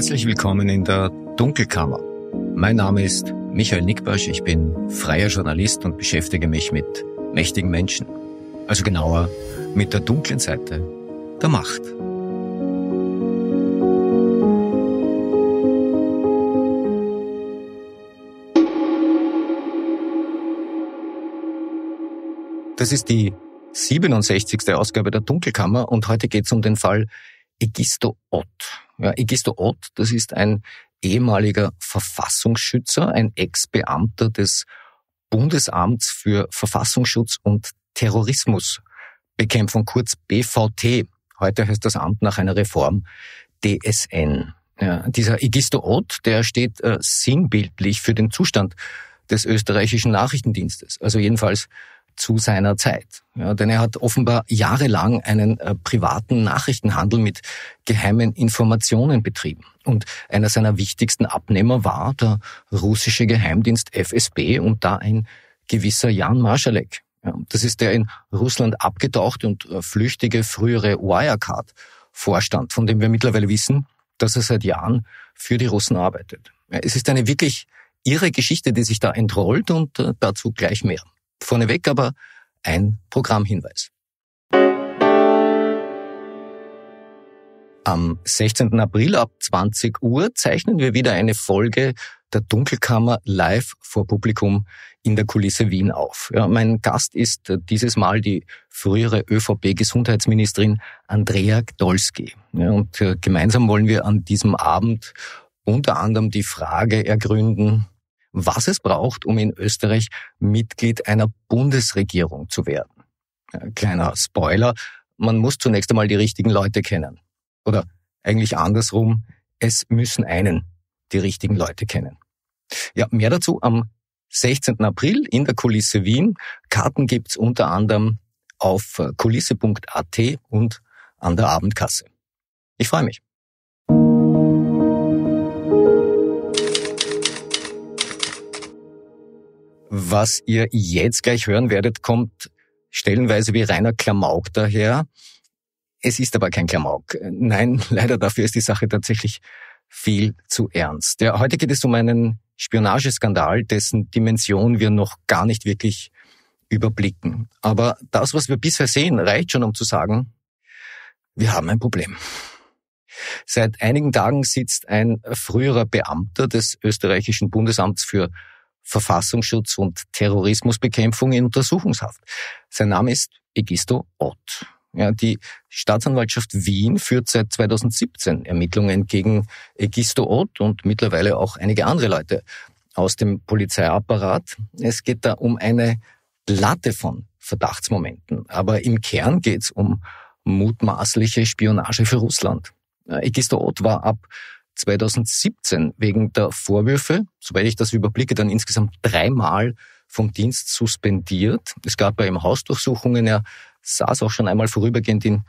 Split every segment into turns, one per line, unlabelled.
Herzlich willkommen in der Dunkelkammer. Mein Name ist Michael Nickbasch, ich bin freier Journalist und beschäftige mich mit mächtigen Menschen. Also genauer mit der dunklen Seite der Macht. Das ist die 67. Ausgabe der Dunkelkammer und heute geht es um den Fall Egisto Ott. Ja, Egisto Ott, das ist ein ehemaliger Verfassungsschützer, ein Ex-Beamter des Bundesamts für Verfassungsschutz und Terrorismusbekämpfung, kurz BVT. Heute heißt das Amt nach einer Reform DSN. Ja, dieser Egisto Ott, der steht äh, sinnbildlich für den Zustand des österreichischen Nachrichtendienstes. Also jedenfalls zu seiner Zeit. Ja, denn er hat offenbar jahrelang einen äh, privaten Nachrichtenhandel mit geheimen Informationen betrieben. Und einer seiner wichtigsten Abnehmer war der russische Geheimdienst FSB und da ein gewisser Jan Marschalek. Ja, das ist der in Russland abgetauchte und äh, flüchtige frühere Wirecard-Vorstand, von dem wir mittlerweile wissen, dass er seit Jahren für die Russen arbeitet. Ja, es ist eine wirklich irre Geschichte, die sich da entrollt und äh, dazu gleich mehr. Vorneweg aber ein Programmhinweis. Am 16. April ab 20 Uhr zeichnen wir wieder eine Folge der Dunkelkammer live vor Publikum in der Kulisse Wien auf. Ja, mein Gast ist dieses Mal die frühere ÖVP-Gesundheitsministerin Andrea Gdolski. Ja, und äh, gemeinsam wollen wir an diesem Abend unter anderem die Frage ergründen, was es braucht, um in Österreich Mitglied einer Bundesregierung zu werden. Kleiner Spoiler, man muss zunächst einmal die richtigen Leute kennen. Oder eigentlich andersrum, es müssen einen die richtigen Leute kennen. Ja, mehr dazu am 16. April in der Kulisse Wien. Karten gibt's unter anderem auf kulisse.at und an der Abendkasse. Ich freue mich. Was ihr jetzt gleich hören werdet, kommt stellenweise wie reiner Klamauk daher. Es ist aber kein Klamauk. Nein, leider dafür ist die Sache tatsächlich viel zu ernst. Ja, heute geht es um einen Spionageskandal, dessen Dimension wir noch gar nicht wirklich überblicken. Aber das, was wir bisher sehen, reicht schon, um zu sagen, wir haben ein Problem. Seit einigen Tagen sitzt ein früherer Beamter des österreichischen Bundesamts für Verfassungsschutz und Terrorismusbekämpfung in Untersuchungshaft. Sein Name ist Egisto Ott. Ja, die Staatsanwaltschaft Wien führt seit 2017 Ermittlungen gegen Egisto Ott und mittlerweile auch einige andere Leute aus dem Polizeiapparat. Es geht da um eine Latte von Verdachtsmomenten. Aber im Kern geht es um mutmaßliche Spionage für Russland. Äh, Egisto Ott war ab 2017 wegen der Vorwürfe, soweit ich das überblicke, dann insgesamt dreimal vom Dienst suspendiert. Es gab bei ihm Hausdurchsuchungen, er saß auch schon einmal vorübergehend in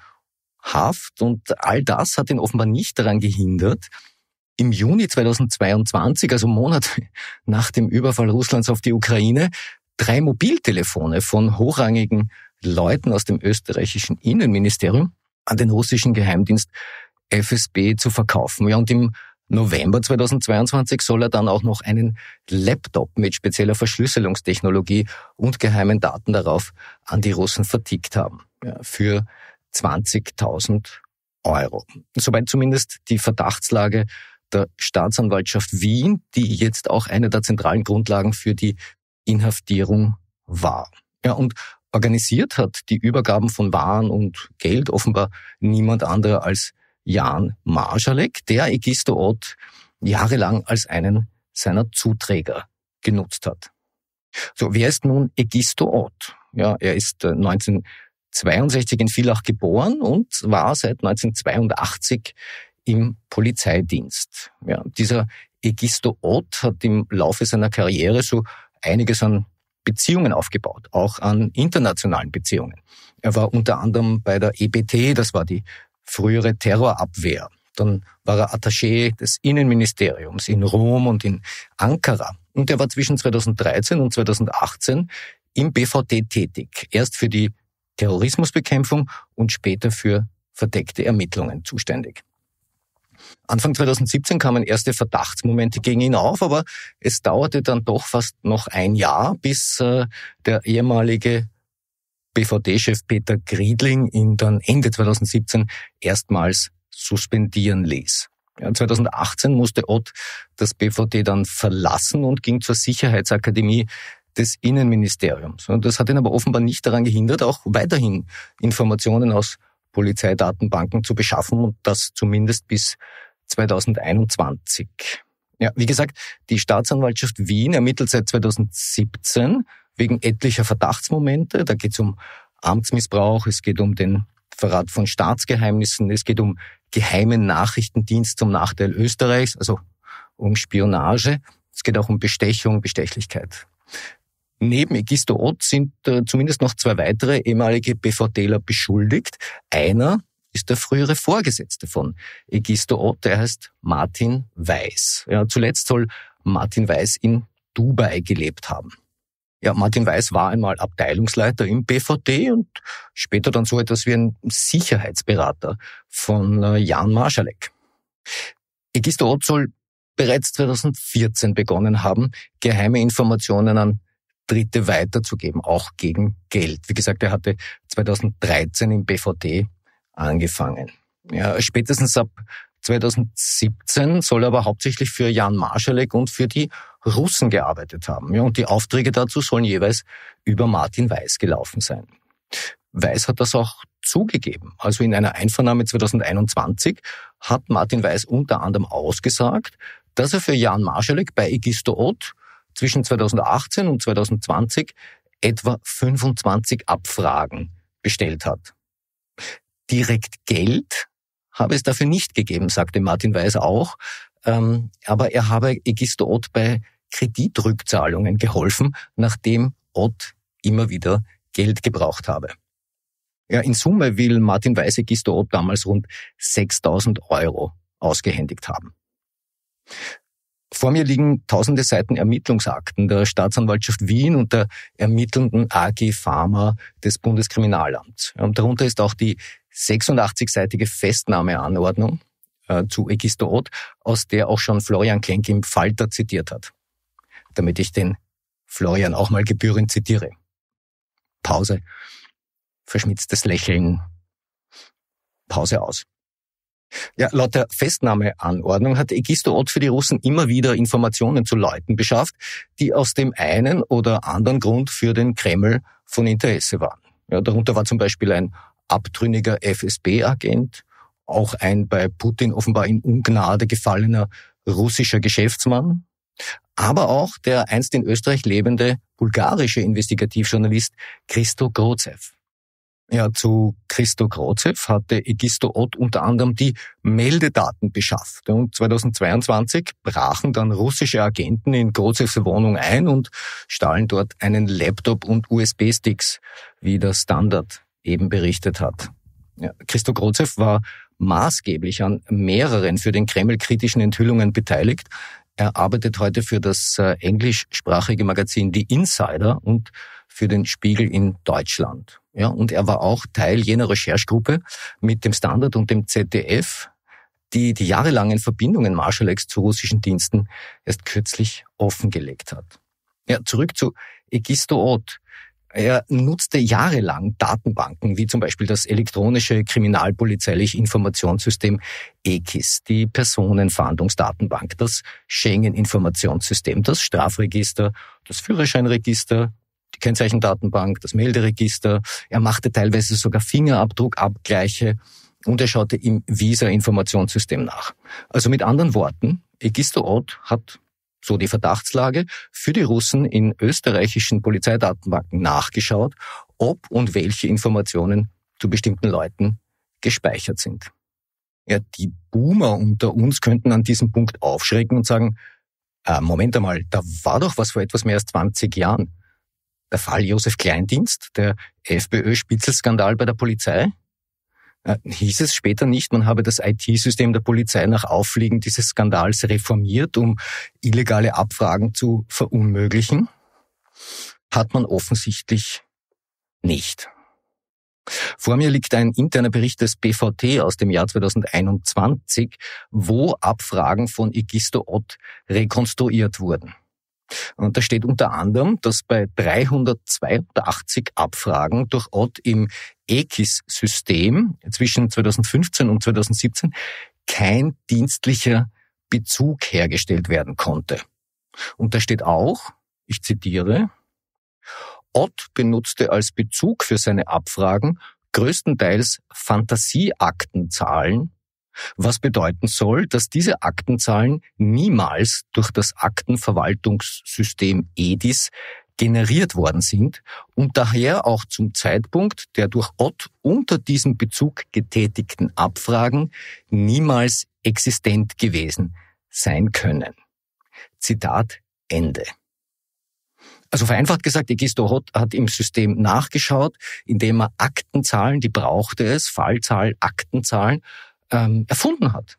Haft und all das hat ihn offenbar nicht daran gehindert, im Juni 2022, also Monat nach dem Überfall Russlands auf die Ukraine, drei Mobiltelefone von hochrangigen Leuten aus dem österreichischen Innenministerium an den russischen Geheimdienst FSB zu verkaufen. Ja, und im November 2022 soll er dann auch noch einen Laptop mit spezieller Verschlüsselungstechnologie und geheimen Daten darauf an die Russen vertickt haben. Ja, für 20.000 Euro. Soweit zumindest die Verdachtslage der Staatsanwaltschaft Wien, die jetzt auch eine der zentralen Grundlagen für die Inhaftierung war. Ja, und organisiert hat die Übergaben von Waren und Geld offenbar niemand anderer als Jan Marschalek, der Egisto Ott jahrelang als einen seiner Zuträger genutzt hat. So, wer ist nun Egisto Ott? Ja, er ist 1962 äh, in Villach geboren und war seit 1982 im Polizeidienst. Ja, dieser Egisto Ott hat im Laufe seiner Karriere so einiges an Beziehungen aufgebaut, auch an internationalen Beziehungen. Er war unter anderem bei der EBT, das war die frühere Terrorabwehr. Dann war er Attaché des Innenministeriums in Rom und in Ankara. Und er war zwischen 2013 und 2018 im BVD tätig. Erst für die Terrorismusbekämpfung und später für verdeckte Ermittlungen zuständig. Anfang 2017 kamen erste Verdachtsmomente gegen ihn auf, aber es dauerte dann doch fast noch ein Jahr, bis äh, der ehemalige BVD-Chef Peter Griedling ihn dann Ende 2017 erstmals suspendieren ließ. Ja, 2018 musste Ott das BVD dann verlassen und ging zur Sicherheitsakademie des Innenministeriums. Und das hat ihn aber offenbar nicht daran gehindert, auch weiterhin Informationen aus Polizeidatenbanken zu beschaffen und das zumindest bis 2021. Ja, wie gesagt, die Staatsanwaltschaft Wien ermittelt seit 2017 wegen etlicher Verdachtsmomente. Da geht es um Amtsmissbrauch, es geht um den Verrat von Staatsgeheimnissen, es geht um geheimen Nachrichtendienst zum Nachteil Österreichs, also um Spionage. Es geht auch um Bestechung, Bestechlichkeit. Neben Egisto Ott sind äh, zumindest noch zwei weitere ehemalige BVDler beschuldigt. Einer ist der frühere Vorgesetzte von Egisto Ott, der heißt Martin Weiß. Ja, zuletzt soll Martin Weiß in Dubai gelebt haben. Ja, Martin Weiß war einmal Abteilungsleiter im BVD und später dann so etwas wie ein Sicherheitsberater von äh, Jan Marschalek. Egisto Ott soll bereits 2014 begonnen haben, geheime Informationen an Dritte weiterzugeben, auch gegen Geld. Wie gesagt, er hatte 2013 im BVD angefangen. Ja, spätestens ab 2017 soll er aber hauptsächlich für Jan Marschalek und für die Russen gearbeitet haben. Ja, und die Aufträge dazu sollen jeweils über Martin Weiß gelaufen sein. Weiß hat das auch zugegeben. Also in einer Einvernahme 2021 hat Martin Weiß unter anderem ausgesagt, dass er für Jan Marschalek bei Egisto Ott zwischen 2018 und 2020 etwa 25 Abfragen bestellt hat. Direkt Geld habe es dafür nicht gegeben, sagte Martin Weiß auch. Ähm, aber er habe Egisto Ott bei Kreditrückzahlungen geholfen, nachdem Ott immer wieder Geld gebraucht habe. Ja, in Summe will Martin Weiß Egisto Ott damals rund 6000 Euro ausgehändigt haben. Vor mir liegen tausende Seiten Ermittlungsakten der Staatsanwaltschaft Wien und der ermittelnden AG Pharma des Bundeskriminalamts. Und darunter ist auch die 86-seitige Festnahmeanordnung äh, zu Egistoot, aus der auch schon Florian Klenk im Falter zitiert hat. Damit ich den Florian auch mal gebührend zitiere. Pause. Verschmitztes Lächeln. Pause aus. Ja, laut der Festnahmeanordnung hat Egisto Ott für die Russen immer wieder Informationen zu Leuten beschafft, die aus dem einen oder anderen Grund für den Kreml von Interesse waren. Ja, darunter war zum Beispiel ein abtrünniger FSB-Agent, auch ein bei Putin offenbar in Ungnade gefallener russischer Geschäftsmann, aber auch der einst in Österreich lebende bulgarische Investigativjournalist Christo Grozev ja, zu Christo Grozev hatte Egisto Ott unter anderem die Meldedaten beschafft. Und 2022 brachen dann russische Agenten in Grozevs Wohnung ein und stahlen dort einen Laptop und USB-Sticks, wie der Standard eben berichtet hat. Ja, Christo Grozev war maßgeblich an mehreren für den Kreml kritischen Enthüllungen beteiligt. Er arbeitet heute für das äh, englischsprachige Magazin The Insider und für den Spiegel in Deutschland. Ja, und er war auch Teil jener Recherchegruppe mit dem Standard und dem ZDF, die die jahrelangen Verbindungen Marshaleks zu russischen Diensten erst kürzlich offengelegt hat. Ja, zurück zu Egisto Ott. Er nutzte jahrelang Datenbanken, wie zum Beispiel das elektronische kriminalpolizeiliche Informationssystem EKIS, die Personenfahndungsdatenbank, das Schengen-Informationssystem, das Strafregister, das Führerscheinregister, die Kennzeichendatenbank, das Melderegister. Er machte teilweise sogar Fingerabdruckabgleiche und er schaute im Visa-Informationssystem nach. Also mit anderen Worten, Egisto Ott hat so die Verdachtslage, für die Russen in österreichischen Polizeidatenbanken nachgeschaut, ob und welche Informationen zu bestimmten Leuten gespeichert sind. Ja, die Boomer unter uns könnten an diesem Punkt aufschrecken und sagen, äh, Moment einmal, da war doch was vor etwas mehr als 20 Jahren der Fall Josef Kleindienst, der FPÖ-Spitzelskandal bei der Polizei. Äh, hieß es später nicht, man habe das IT-System der Polizei nach Auffliegen dieses Skandals reformiert, um illegale Abfragen zu verunmöglichen? Hat man offensichtlich nicht. Vor mir liegt ein interner Bericht des BVT aus dem Jahr 2021, wo Abfragen von Igisto Ott rekonstruiert wurden. Und da steht unter anderem, dass bei 382 Abfragen durch Ott im EKIS-System zwischen 2015 und 2017 kein dienstlicher Bezug hergestellt werden konnte. Und da steht auch, ich zitiere, Ott benutzte als Bezug für seine Abfragen größtenteils Fantasieaktenzahlen was bedeuten soll, dass diese Aktenzahlen niemals durch das Aktenverwaltungssystem EDIS generiert worden sind und daher auch zum Zeitpunkt der durch Ott unter diesem Bezug getätigten Abfragen niemals existent gewesen sein können. Zitat Ende. Also vereinfacht gesagt, Egisto Hott hat im System nachgeschaut, indem er Aktenzahlen, die brauchte es, Fallzahl, Aktenzahlen, ähm, erfunden hat.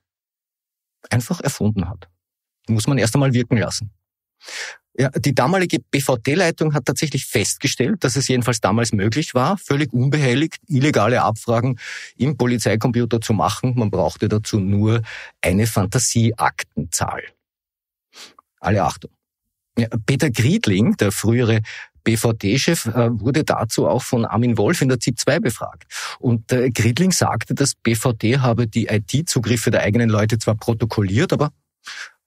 Einfach erfunden hat. Muss man erst einmal wirken lassen. Ja, die damalige BVD-Leitung hat tatsächlich festgestellt, dass es jedenfalls damals möglich war, völlig unbehelligt illegale Abfragen im Polizeicomputer zu machen. Man brauchte dazu nur eine Fantasieaktenzahl. Alle Achtung. Ja, Peter Griedling, der frühere BVD-Chef äh, wurde dazu auch von Armin Wolf in der ZIP 2 befragt. Und äh, Gridling sagte, das BVD habe die IT-Zugriffe der eigenen Leute zwar protokolliert, aber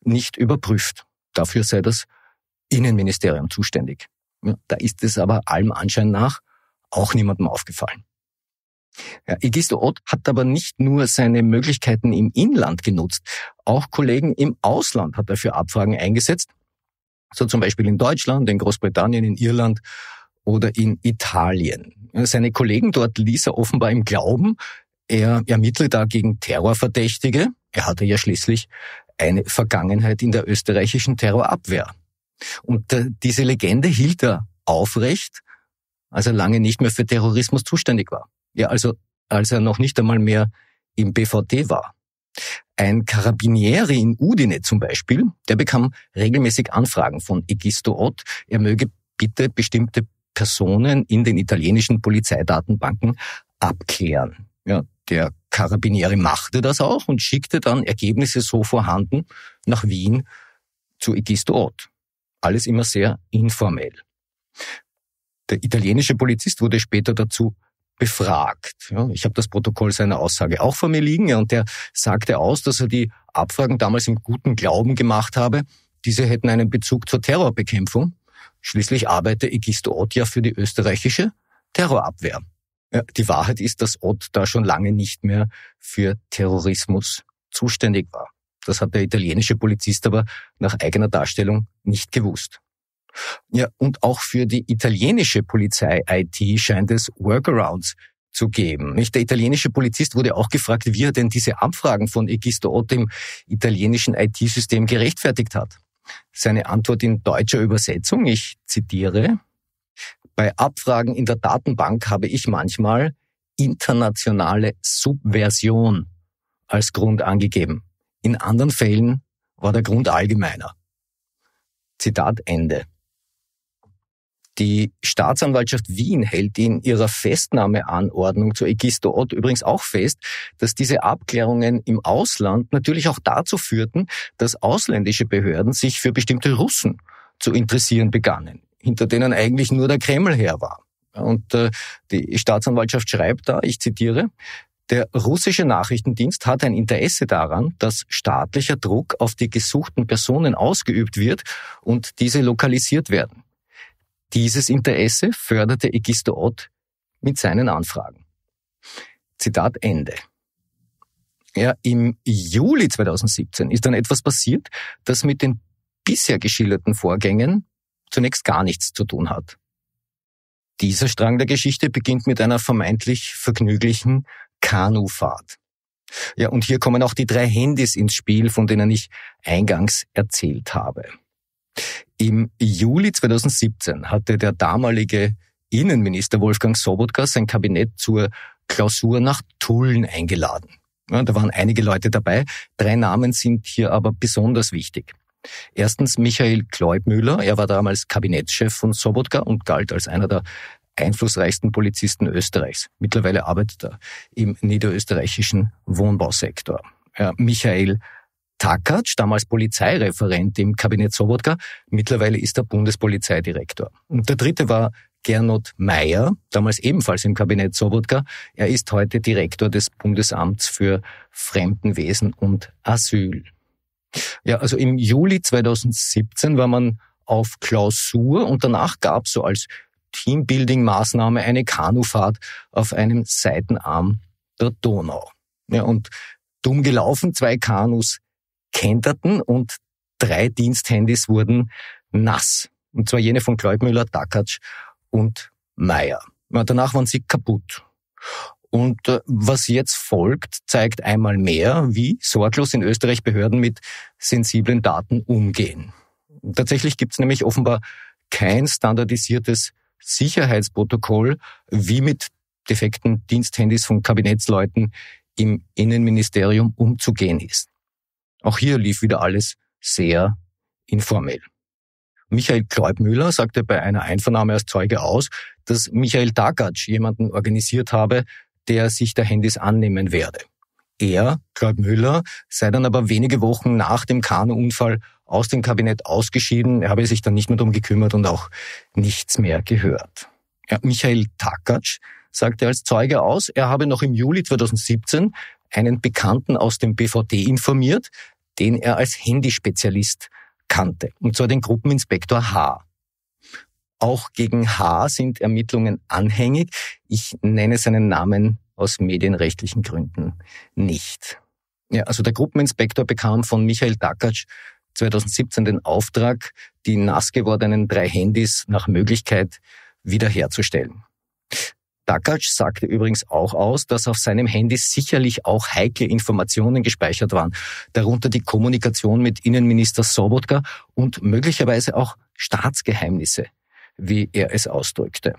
nicht überprüft. Dafür sei das Innenministerium zuständig. da ist es aber allem Anschein nach auch niemandem aufgefallen. Ja, Egisto Ott hat aber nicht nur seine Möglichkeiten im Inland genutzt, auch Kollegen im Ausland hat er für Abfragen eingesetzt so zum Beispiel in Deutschland, in Großbritannien, in Irland oder in Italien. Seine Kollegen dort ließ er offenbar im Glauben, er ermittle da gegen Terrorverdächtige. Er hatte ja schließlich eine Vergangenheit in der österreichischen Terrorabwehr. Und äh, diese Legende hielt er aufrecht, als er lange nicht mehr für Terrorismus zuständig war. Ja, also als er noch nicht einmal mehr im BVD war. Ein Karabiniere in Udine zum Beispiel, der bekam regelmäßig Anfragen von Egisto Ott, er möge bitte bestimmte Personen in den italienischen Polizeidatenbanken abklären. Ja, der Karabiniere machte das auch und schickte dann Ergebnisse so vorhanden nach Wien zu Egisto Ott. Alles immer sehr informell. Der italienische Polizist wurde später dazu befragt. Ja, ich habe das Protokoll seiner Aussage auch vor mir liegen ja, und der sagte aus, dass er die Abfragen damals im guten Glauben gemacht habe, diese hätten einen Bezug zur Terrorbekämpfung. Schließlich arbeite Igisto Ott ja für die österreichische Terrorabwehr. Ja, die Wahrheit ist, dass Ott da schon lange nicht mehr für Terrorismus zuständig war. Das hat der italienische Polizist aber nach eigener Darstellung nicht gewusst. Ja, und auch für die italienische Polizei-IT scheint es Workarounds zu geben. Nicht? Der italienische Polizist wurde auch gefragt, wie er denn diese Abfragen von Egisto Ott im italienischen IT-System gerechtfertigt hat. Seine Antwort in deutscher Übersetzung, ich zitiere, bei Abfragen in der Datenbank habe ich manchmal internationale Subversion als Grund angegeben. In anderen Fällen war der Grund allgemeiner. Zitat Ende. Die Staatsanwaltschaft Wien hält in ihrer Festnahmeanordnung zur Egisto Ott übrigens auch fest, dass diese Abklärungen im Ausland natürlich auch dazu führten, dass ausländische Behörden sich für bestimmte Russen zu interessieren begannen, hinter denen eigentlich nur der Kreml her war. Und äh, die Staatsanwaltschaft schreibt da, ich zitiere, der russische Nachrichtendienst hat ein Interesse daran, dass staatlicher Druck auf die gesuchten Personen ausgeübt wird und diese lokalisiert werden. Dieses Interesse förderte Egisto Ott mit seinen Anfragen. Zitat Ende. Ja, im Juli 2017 ist dann etwas passiert, das mit den bisher geschilderten Vorgängen zunächst gar nichts zu tun hat. Dieser Strang der Geschichte beginnt mit einer vermeintlich vergnüglichen Kanufahrt. Ja, und hier kommen auch die drei Handys ins Spiel, von denen ich eingangs erzählt habe. Im Juli 2017 hatte der damalige Innenminister Wolfgang Sobotka sein Kabinett zur Klausur nach Tulln eingeladen. Ja, da waren einige Leute dabei. Drei Namen sind hier aber besonders wichtig. Erstens Michael Kleubmüller. Er war damals Kabinettschef von Sobotka und galt als einer der einflussreichsten Polizisten Österreichs. Mittlerweile arbeitet er im niederösterreichischen Wohnbausektor. Ja, Michael Takac, damals Polizeireferent im Kabinett Sobotka, mittlerweile ist er Bundespolizeidirektor. Und der dritte war Gernot Meyer, damals ebenfalls im Kabinett Sobotka. Er ist heute Direktor des Bundesamts für Fremdenwesen und Asyl. Ja, also im Juli 2017 war man auf Klausur und danach gab es so als Teambuilding-Maßnahme eine Kanufahrt auf einem Seitenarm der Donau. Ja, und dumm gelaufen, zwei Kanus kenterten und drei Diensthandys wurden nass. Und zwar jene von Kleubmüller, Dakatsch und Meyer. Danach waren sie kaputt. Und äh, was jetzt folgt, zeigt einmal mehr, wie sorglos in Österreich Behörden mit sensiblen Daten umgehen. Tatsächlich gibt es nämlich offenbar kein standardisiertes Sicherheitsprotokoll, wie mit defekten Diensthandys von Kabinettsleuten im Innenministerium umzugehen ist. Auch hier lief wieder alles sehr informell. Michael Kreubmüller sagte bei einer Einvernahme als Zeuge aus, dass Michael Dagatsch jemanden organisiert habe, der sich der Handys annehmen werde. Er, Kreubmüller, sei dann aber wenige Wochen nach dem Kanuunfall aus dem Kabinett ausgeschieden. Er habe sich dann nicht mehr darum gekümmert und auch nichts mehr gehört. Ja, Michael Takac sagte als Zeuge aus, er habe noch im Juli 2017 einen Bekannten aus dem BVD informiert, den er als Handyspezialist kannte, und zwar den Gruppeninspektor H. Auch gegen H sind Ermittlungen anhängig. Ich nenne seinen Namen aus medienrechtlichen Gründen nicht. Ja, also der Gruppeninspektor bekam von Michael Dakatsch 2017 den Auftrag, die nass gewordenen drei Handys nach Möglichkeit wiederherzustellen. Dakac sagte übrigens auch aus, dass auf seinem Handy sicherlich auch heikle Informationen gespeichert waren, darunter die Kommunikation mit Innenminister Sobotka und möglicherweise auch Staatsgeheimnisse, wie er es ausdrückte.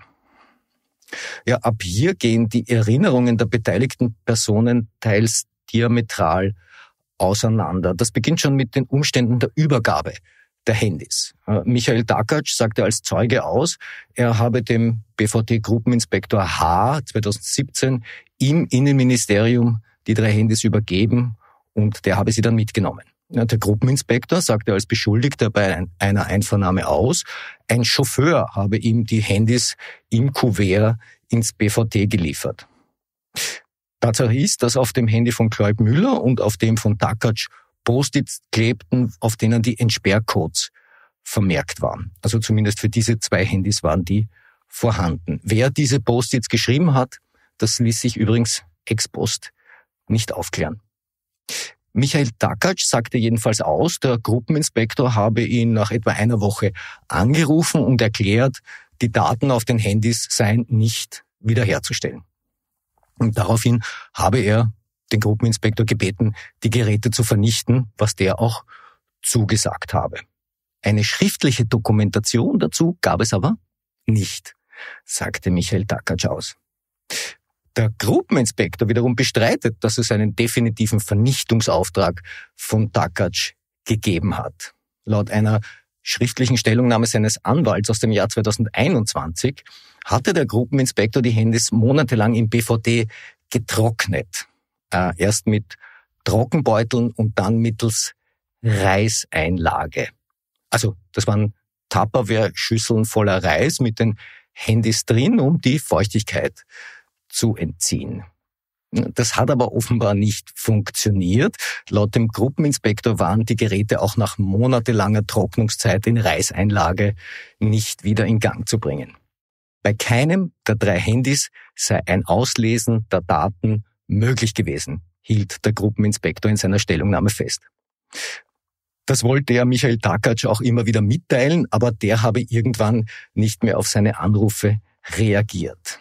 Ja, ab hier gehen die Erinnerungen der beteiligten Personen teils diametral auseinander. Das beginnt schon mit den Umständen der Übergabe der Handys. Äh, Michael Dakatsch sagte als Zeuge aus, er habe dem BVT-Gruppeninspektor H. 2017 im Innenministerium die drei Handys übergeben und der habe sie dann mitgenommen. Der Gruppeninspektor sagte als Beschuldigter bei einer Einvernahme aus, ein Chauffeur habe ihm die Handys im Kuvert ins BVT geliefert. Tatsache ist, dass auf dem Handy von Kleub Müller und auf dem von Dakatsch Post-its klebten, auf denen die Entsperrcodes vermerkt waren. Also zumindest für diese zwei Handys waren die vorhanden. Wer diese Post-its geschrieben hat, das ließ sich übrigens ex post nicht aufklären. Michael Takac sagte jedenfalls aus, der Gruppeninspektor habe ihn nach etwa einer Woche angerufen und erklärt, die Daten auf den Handys seien nicht wiederherzustellen. Und daraufhin habe er den Gruppeninspektor gebeten, die Geräte zu vernichten, was der auch zugesagt habe. Eine schriftliche Dokumentation dazu gab es aber nicht, sagte Michael Dakac aus. Der Gruppeninspektor wiederum bestreitet, dass es einen definitiven Vernichtungsauftrag von Dakac gegeben hat. Laut einer schriftlichen Stellungnahme seines Anwalts aus dem Jahr 2021 hatte der Gruppeninspektor die Handys monatelang im BVD getrocknet äh, erst mit Trockenbeuteln und dann mittels Reiseinlage. Also das waren Tupperware-Schüsseln voller Reis mit den Handys drin, um die Feuchtigkeit zu entziehen. Das hat aber offenbar nicht funktioniert. Laut dem Gruppeninspektor waren die Geräte auch nach monatelanger Trocknungszeit in Reiseinlage nicht wieder in Gang zu bringen. Bei keinem der drei Handys sei ein Auslesen der Daten möglich gewesen, hielt der Gruppeninspektor in seiner Stellungnahme fest. Das wollte er Michael Takac auch immer wieder mitteilen, aber der habe irgendwann nicht mehr auf seine Anrufe reagiert.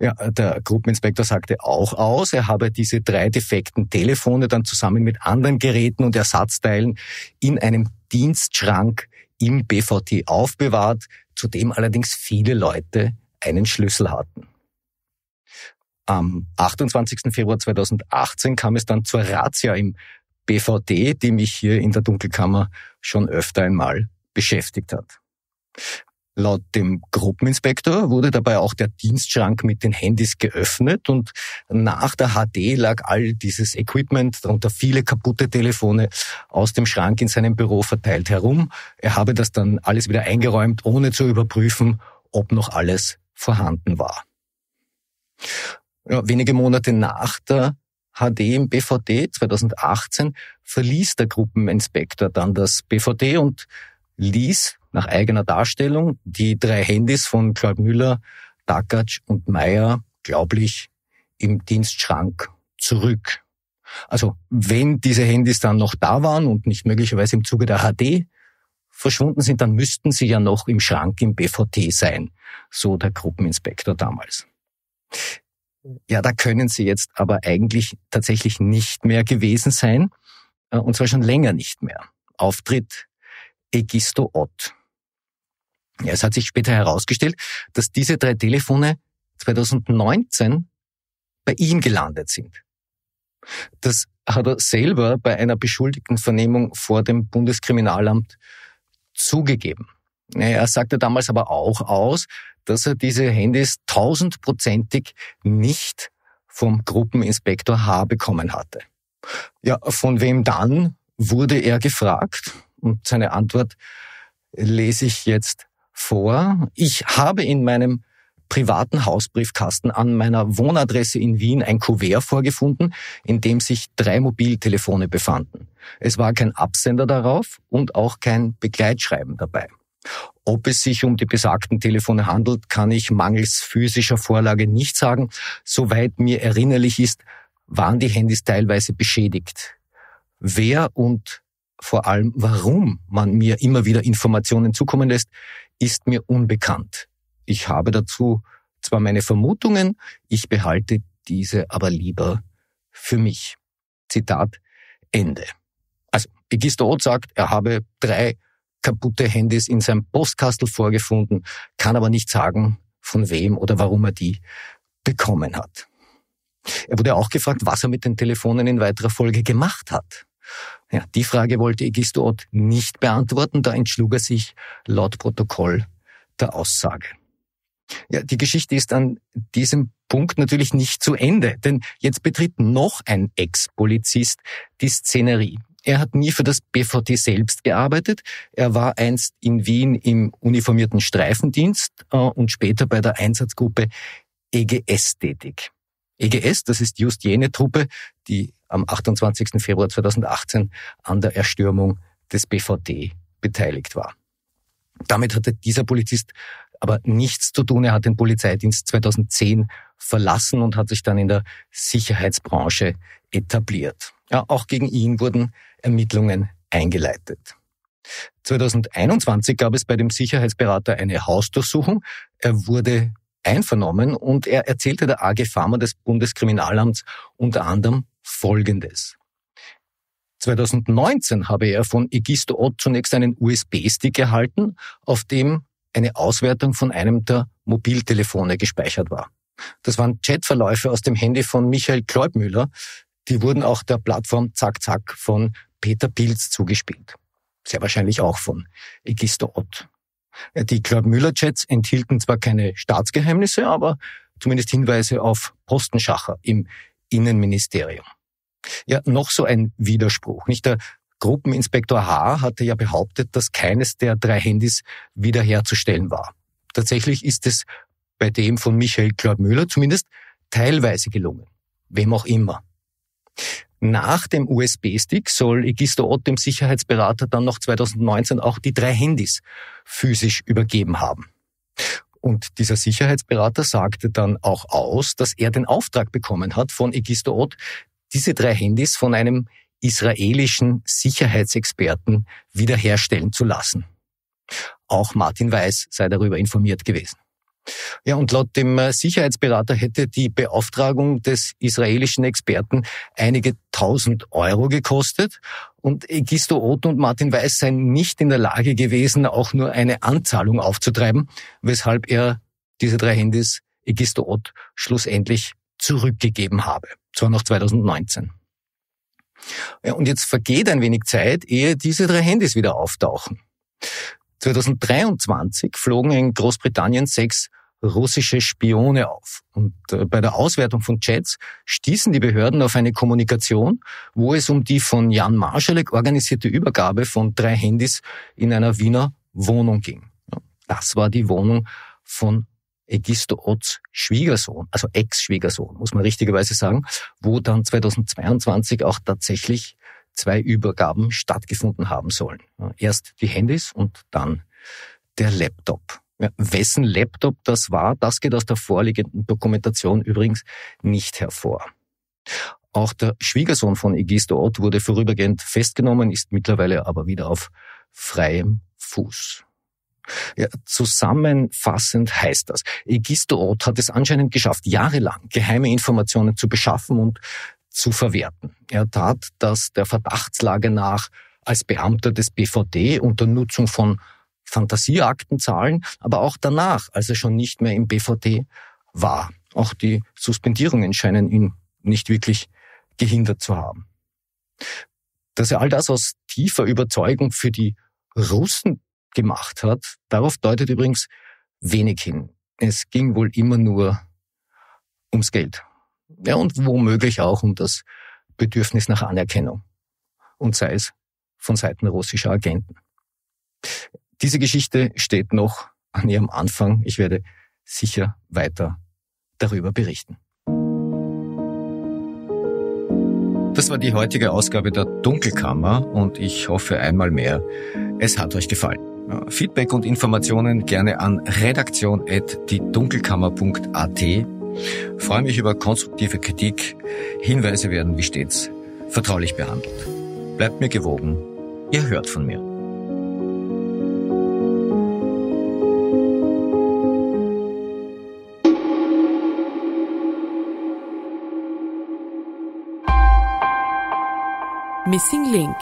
Ja, der Gruppeninspektor sagte auch aus, er habe diese drei defekten Telefone dann zusammen mit anderen Geräten und Ersatzteilen in einem Dienstschrank im BVT aufbewahrt, zu dem allerdings viele Leute einen Schlüssel hatten. Am 28. Februar 2018 kam es dann zur Razzia im BVD, die mich hier in der Dunkelkammer schon öfter einmal beschäftigt hat. Laut dem Gruppeninspektor wurde dabei auch der Dienstschrank mit den Handys geöffnet und nach der HD lag all dieses Equipment, darunter viele kaputte Telefone, aus dem Schrank in seinem Büro verteilt herum. Er habe das dann alles wieder eingeräumt, ohne zu überprüfen, ob noch alles vorhanden war ja, wenige Monate nach der HD im BVD 2018 verließ der Gruppeninspektor dann das BVD und ließ nach eigener Darstellung die drei Handys von Klaus Müller, Dakac und Meyer glaublich im Dienstschrank zurück. Also wenn diese Handys dann noch da waren und nicht möglicherweise im Zuge der HD verschwunden sind, dann müssten sie ja noch im Schrank im BVT sein, so der Gruppeninspektor damals ja, da können sie jetzt aber eigentlich tatsächlich nicht mehr gewesen sein, äh, und zwar schon länger nicht mehr. Auftritt Egisto Ott. Ja, es hat sich später herausgestellt, dass diese drei Telefone 2019 bei ihm gelandet sind. Das hat er selber bei einer beschuldigten Vernehmung vor dem Bundeskriminalamt zugegeben. Er sagte damals aber auch aus, dass er diese Handys tausendprozentig nicht vom Gruppeninspektor H bekommen hatte. Ja, von wem dann wurde er gefragt und seine Antwort lese ich jetzt vor. Ich habe in meinem privaten Hausbriefkasten an meiner Wohnadresse in Wien ein Kuvert vorgefunden, in dem sich drei Mobiltelefone befanden. Es war kein Absender darauf und auch kein Begleitschreiben dabei. Ob es sich um die besagten Telefone handelt, kann ich mangels physischer Vorlage nicht sagen. Soweit mir erinnerlich ist, waren die Handys teilweise beschädigt. Wer und vor allem warum man mir immer wieder Informationen zukommen lässt, ist mir unbekannt. Ich habe dazu zwar meine Vermutungen, ich behalte diese aber lieber für mich. Zitat Ende. Also, Egisto Oth sagt, er habe drei kaputte Handys in seinem Postkastel vorgefunden, kann aber nicht sagen, von wem oder warum er die bekommen hat. Er wurde auch gefragt, was er mit den Telefonen in weiterer Folge gemacht hat. Ja, die Frage wollte Egisto Ott nicht beantworten, da entschlug er sich laut Protokoll der Aussage. Ja, die Geschichte ist an diesem Punkt natürlich nicht zu Ende, denn jetzt betritt noch ein Ex-Polizist die Szenerie. Er hat nie für das BVT selbst gearbeitet. Er war einst in Wien im uniformierten Streifendienst äh, und später bei der Einsatzgruppe EGS tätig. EGS, das ist just jene Truppe, die am 28. Februar 2018 an der Erstürmung des BVT beteiligt war. Damit hatte dieser Polizist aber nichts zu tun. Er hat den Polizeidienst 2010 verlassen und hat sich dann in der Sicherheitsbranche etabliert. Ja, auch gegen ihn wurden Ermittlungen eingeleitet. 2021 gab es bei dem Sicherheitsberater eine Hausdurchsuchung. Er wurde einvernommen und er erzählte der AG Pharma des Bundeskriminalamts unter anderem Folgendes. 2019 habe er von Egisto Ott zunächst einen USB-Stick erhalten, auf dem eine Auswertung von einem der Mobiltelefone gespeichert war. Das waren Chatverläufe aus dem Handy von Michael Kleubmüller. Die wurden auch der Plattform Zack Zack von Peter Pilz zugespielt. Sehr wahrscheinlich auch von Egisto Ott. Die Kleubmüller-Chats enthielten zwar keine Staatsgeheimnisse, aber zumindest Hinweise auf Postenschacher im Innenministerium. Ja, noch so ein Widerspruch. Nicht der Gruppeninspektor H. hatte ja behauptet, dass keines der drei Handys wiederherzustellen war. Tatsächlich ist es bei dem von Michael Klaubmüller zumindest teilweise gelungen. Wem auch immer. Nach dem USB-Stick soll Egisto Ott dem Sicherheitsberater dann noch 2019 auch die drei Handys physisch übergeben haben. Und dieser Sicherheitsberater sagte dann auch aus, dass er den Auftrag bekommen hat von Egisto Ott, diese drei Handys von einem israelischen Sicherheitsexperten wiederherstellen zu lassen. Auch Martin Weiß sei darüber informiert gewesen. Ja, und laut dem äh, Sicherheitsberater hätte die Beauftragung des israelischen Experten einige tausend Euro gekostet und Egisto Oth und Martin Weiß seien nicht in der Lage gewesen, auch nur eine Anzahlung aufzutreiben, weshalb er diese drei Handys Egisto Ott schlussendlich zurückgegeben habe. Zwar noch 2019. Ja, und jetzt vergeht ein wenig Zeit, ehe diese drei Handys wieder auftauchen. 2023 flogen in Großbritannien sechs russische Spione auf. Und äh, bei der Auswertung von Chats stießen die Behörden auf eine Kommunikation, wo es um die von Jan Marschalek organisierte Übergabe von drei Handys in einer Wiener Wohnung ging. Das war die Wohnung von Egisto Otts Schwiegersohn, also Ex-Schwiegersohn, muss man richtigerweise sagen, wo dann 2022 auch tatsächlich zwei Übergaben stattgefunden haben sollen. Erst die Handys und dann der Laptop. Ja, wessen Laptop das war, das geht aus der vorliegenden Dokumentation übrigens nicht hervor. Auch der Schwiegersohn von Egisto Ott wurde vorübergehend festgenommen, ist mittlerweile aber wieder auf freiem Fuß. Ja, zusammenfassend heißt das, Egisto Oth hat es anscheinend geschafft, jahrelang geheime Informationen zu beschaffen und zu verwerten. Er tat das der Verdachtslage nach als Beamter des BVD unter Nutzung von Fantasieaktenzahlen, aber auch danach, als er schon nicht mehr im BVD war. Auch die Suspendierungen scheinen ihn nicht wirklich gehindert zu haben. Dass er all das aus tiefer Überzeugung für die Russen gemacht hat. Darauf deutet übrigens wenig hin. Es ging wohl immer nur ums Geld. Ja, und womöglich auch um das Bedürfnis nach Anerkennung. Und sei es von Seiten russischer Agenten. Diese Geschichte steht noch an ihrem Anfang. Ich werde sicher weiter darüber berichten. Das war die heutige Ausgabe der Dunkelkammer und ich hoffe einmal mehr, es hat euch gefallen. Feedback und Informationen gerne an redaktion.diedunkelkammer.at. Freue mich über konstruktive Kritik. Hinweise werden wie stets vertraulich behandelt. Bleibt mir gewogen. Ihr hört von mir. Missing Link